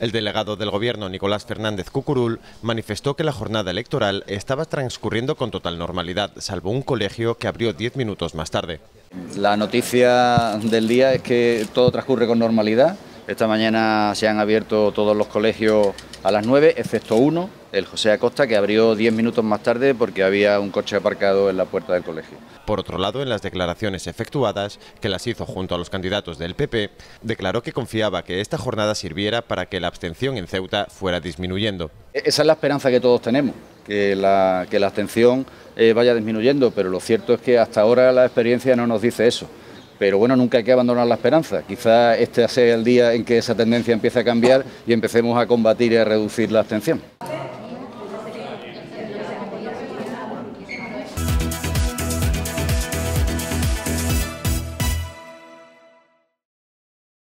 El delegado del Gobierno, Nicolás Fernández Cucurul, manifestó que la jornada electoral estaba transcurriendo con total normalidad, salvo un colegio que abrió diez minutos más tarde. La noticia del día es que todo transcurre con normalidad. Esta mañana se han abierto todos los colegios a las nueve, excepto uno, el José Acosta, que abrió diez minutos más tarde porque había un coche aparcado en la puerta del colegio. Por otro lado, en las declaraciones efectuadas, que las hizo junto a los candidatos del PP, declaró que confiaba que esta jornada sirviera para que la abstención en Ceuta fuera disminuyendo. E-, esa es la esperanza que todos tenemos, que la, abstención eh, vaya disminuyendo, pero lo cierto es que hasta ahora la experiencia no nos dice eso. Pero bueno, nunca hay que abandonar la esperanza. Quizá este sea el día en que esa tendencia empiece a cambiar y empecemos a combatir y a reducir la abstención.